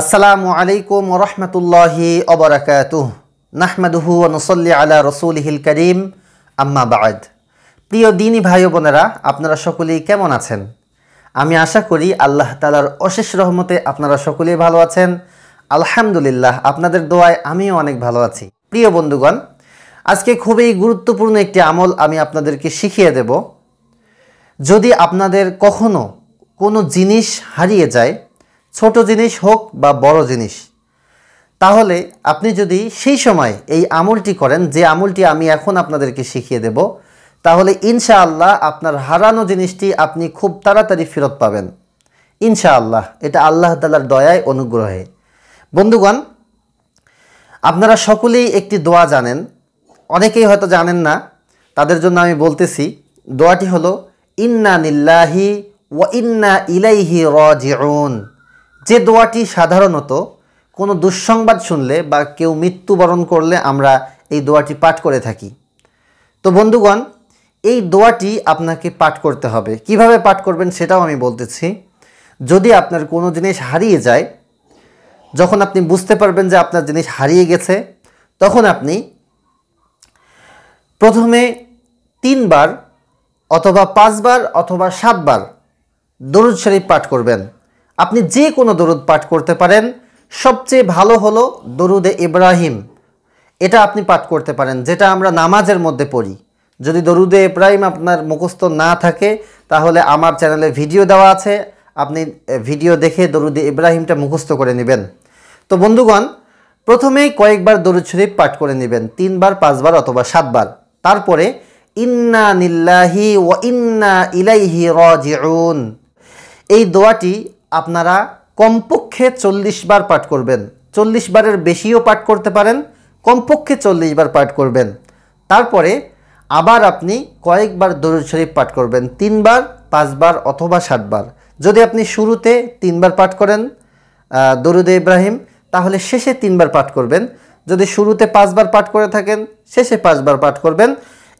আসসালামু আলাইকুম রহমতুল্লাহি অবরাকাত নাহমাদুহু নসল্লি আলা হিল করিম আম্মা বাদ প্রিয় দিনী ভাই বোনেরা আপনারা সকলেই কেমন আছেন আমি আশা করি আল্লাহ তালার অশেষ রহমতে আপনারা সকলেই ভালো আছেন আলহামদুলিল্লাহ আপনাদের দোয়ায় আমিও অনেক ভালো আছি প্রিয় বন্ধুগণ আজকে খুবই গুরুত্বপূর্ণ একটি আমল আমি আপনাদেরকে শিখিয়ে দেব যদি আপনাদের কখনো কোনো জিনিস হারিয়ে যায় ছোট জিনিস হোক বা বড় জিনিস তাহলে আপনি যদি সেই সময় এই আমলটি করেন যে আমলটি আমি এখন আপনাদেরকে শিখিয়ে দেব তাহলে ইনশাআল্লাহ আপনার হারানো জিনিসটি আপনি খুব তাড়াতাড়ি ফেরত পাবেন ইনশাআল্লাহ এটা আল্লাহ তালার দয়ায় অনুগ্রহে বন্ধুগণ আপনারা সকলেই একটি দোয়া জানেন অনেকেই হয়তো জানেন না তাদের জন্য আমি বলতেছি দোয়াটি হলো ইন্না নিল্লাহি ও ইন্না ইলাইহি রাজিউন যে দোয়াটি সাধারণত কোনো দুঃসংবাদ শুনলে বা কেউ মৃত্যুবরণ করলে আমরা এই দোয়াটি পাঠ করে থাকি তো বন্ধুগণ এই দোয়াটি আপনাকে পাঠ করতে হবে কিভাবে পাঠ করবেন সেটাও আমি বলতেছি যদি আপনার কোনো জিনিস হারিয়ে যায় যখন আপনি বুঝতে পারবেন যে আপনার জিনিস হারিয়ে গেছে তখন আপনি প্রথমে তিনবার অথবা পাঁচবার অথবা সাতবার দরুদ শরীফ পাঠ করবেন আপনি যে কোনো দরুদ পাঠ করতে পারেন সবচেয়ে ভালো হলো দরুদে ইব্রাহিম এটা আপনি পাঠ করতে পারেন যেটা আমরা নামাজের মধ্যে পড়ি যদি দরুদে ইব্রাহিম আপনার মুখস্থ না থাকে তাহলে আমার চ্যানেলে ভিডিও দেওয়া আছে আপনি ভিডিও দেখে দরুদে ইব্রাহিমটা মুখস্থ করে নেবেন তো বন্ধুগণ প্রথমেই কয়েকবার দরুদ শরীফ পাঠ করে নেবেন তিনবার পাঁচবার অথবা সাতবার তারপরে ইন্না নিল্লাহি ও ইন্না ইলাইহি রাজিউন এই দোয়াটি আপনারা কমপক্ষে চল্লিশ বার পাঠ করবেন চল্লিশ বারের বেশিও পাঠ করতে পারেন কমপক্ষে চল্লিশ বার পাঠ করবেন তারপরে আবার আপনি কয়েকবার দরুদ শরীফ পাঠ করবেন তিনবার পাঁচবার অথবা সাতবার যদি আপনি শুরুতে তিনবার পাঠ করেন দরুদে ইব্রাহিম তাহলে শেষে তিনবার পাঠ করবেন যদি শুরুতে পাঁচবার পাঠ করে থাকেন শেষে পাঁচবার পাঠ করবেন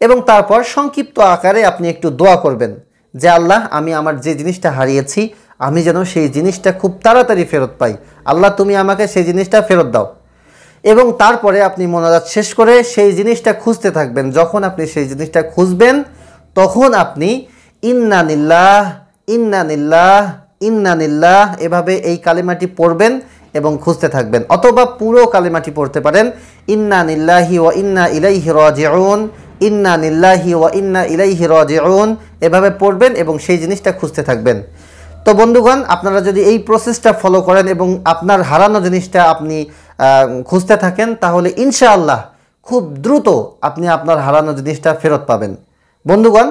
এবং তারপর সংক্ষিপ্ত আকারে আপনি একটু দোয়া করবেন যে আল্লাহ আমি আমার যে জিনিসটা হারিয়েছি আমি যেন সেই জিনিসটা খুব তাড়াতাড়ি ফেরত পাই আল্লাহ তুমি আমাকে সেই জিনিসটা ফেরত দাও এবং তারপরে আপনি মোনাজাত শেষ করে সেই জিনিসটা খুঁজতে থাকবেন যখন আপনি সেই জিনিসটা খুঁজবেন তখন আপনি ইন্নানিল্লাহ ইন্নানিল্লাহ ইন্নানিল্লাহ এভাবে এই কালিমাটি পড়বেন এবং খুঁজতে থাকবেন অথবা পুরো কালিমাটি পড়তে পারেন ইন্নানিল্লাহি ও ইন্না ইলাইহি রাজিউন ইন্নানিল্লাহি ও ইন্না ইলাইহি রাজিউন এভাবে পড়বেন এবং সেই জিনিসটা খুঁজতে থাকবেন তো বন্ধুগণ আপনারা যদি এই প্রসেসটা ফলো করেন এবং আপনার হারানো জিনিসটা আপনি খুঁজতে থাকেন তাহলে ইনশাআল্লাহ খুব দ্রুত আপনি আপনার হারানো জিনিসটা ফেরত পাবেন বন্ধুগণ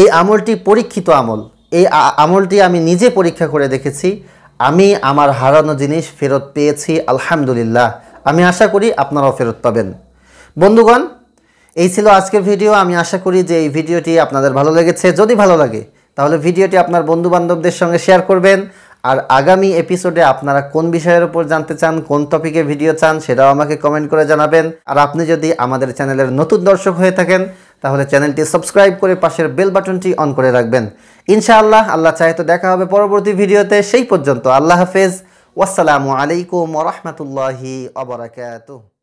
এই আমলটি পরীক্ষিত আমল এই আমলটি আমি নিজে পরীক্ষা করে দেখেছি আমি আমার হারানো জিনিস ফেরত পেয়েছি আলহামদুলিল্লাহ আমি আশা করি আপনারাও ফেরত পাবেন বন্ধুগণ এই ছিল আজকের ভিডিও আমি আশা করি যে এই ভিডিওটি আপনাদের ভালো লেগেছে যদি ভালো লাগে তাহলে ভিডিওটি আপনার বন্ধুবান্ধবদের সঙ্গে শেয়ার করবেন আর আগামী এপিসোডে আপনারা কোন বিষয়ের উপর জানতে চান কোন টপিকে ভিডিও চান সেটাও আমাকে কমেন্ট করে জানাবেন আর আপনি যদি আমাদের চ্যানেলের নতুন দর্শক হয়ে থাকেন তাহলে চ্যানেলটি সাবস্ক্রাইব করে পাশের বেল বাটনটি অন করে রাখবেন ইনশাআল্লাহ আল্লাহ চাহে তো দেখা হবে পরবর্তী ভিডিওতে সেই পর্যন্ত আল্লাহ হাফেজ ওয়াসালামু আলাইকুম রহমতুল্লাহি